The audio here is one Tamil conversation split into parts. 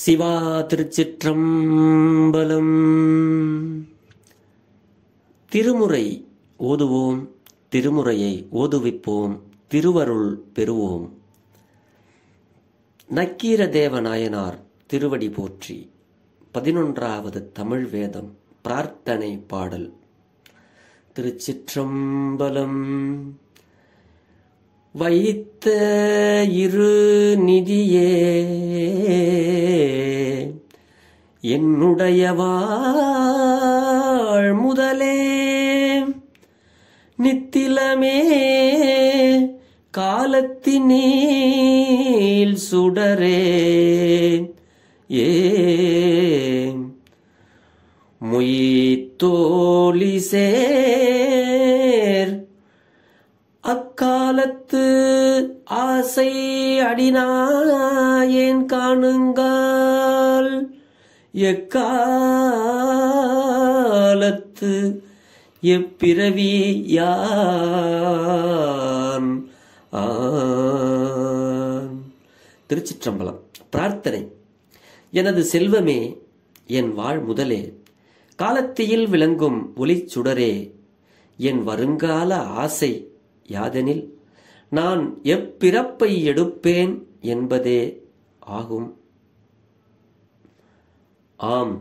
சிவா திருச்சிற்றம்பலம் திருமுறை ஓதுவோம் திருமுறையை ஓதுவிப்போம் திருவருள் பெறுவோம் நக்கீர தேவநாயனார் திருவடி போற்றி பதினொன்றாவது தமிழ் வேதம் பிரார்த்தனை பாடல் திருச்சிற்றம்பலம் வைத்த இரு நிதியே என்னுடையவாள் முதலே நித்திலமே காலத்தினீல் சுடரே ஏன் முயித்தோழி சேர் அக்காலத்து ஆசை அடினாயேன் காணுங்கள் எக்காலத்து எப்பிறவி யான் திருச்சிற்றம்பலம் பிரார்த்தனை எனது செல்வமே என் வாழ் முதலே காலத்தியில் விளங்கும் ஒளி சுடரே என் வருங்கால ஆசை யாதெனில் நான் எப்பிறப்பை எடுப்பேன் என்பதே ஆகும் ஆம்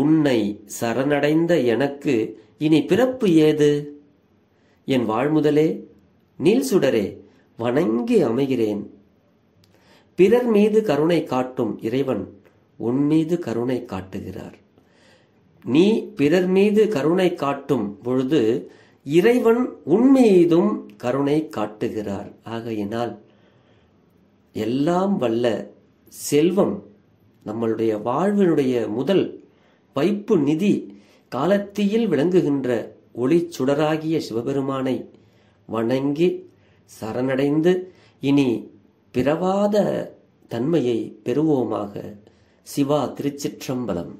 உன்னை சரணடைந்த எனக்கு இனி பிறப்பு ஏது என் வாழ்முதலே நீல் சுடரே வணங்கி அமைகிறேன் பிறர் மீது கருணை காட்டும் இறைவன் உன் மீது கருணை காட்டுகிறார் நீ பிறர் மீது கருணை காட்டும் பொழுது இறைவன் உன்மீதும் கருணை காட்டுகிறார் ஆகையினால் எல்லாம் வல்ல செல்வம் நம்மளுடைய வாழ்வினுடைய முதல் வைப்பு நிதி காலத்தியில் விளங்குகின்ற ஒளி சுடராகிய சிவபெருமானை வணங்கி சரணடைந்து இனி பிறவாத தன்மையை பெறுவோமாக சிவா திருச்சிற்றம்பலம்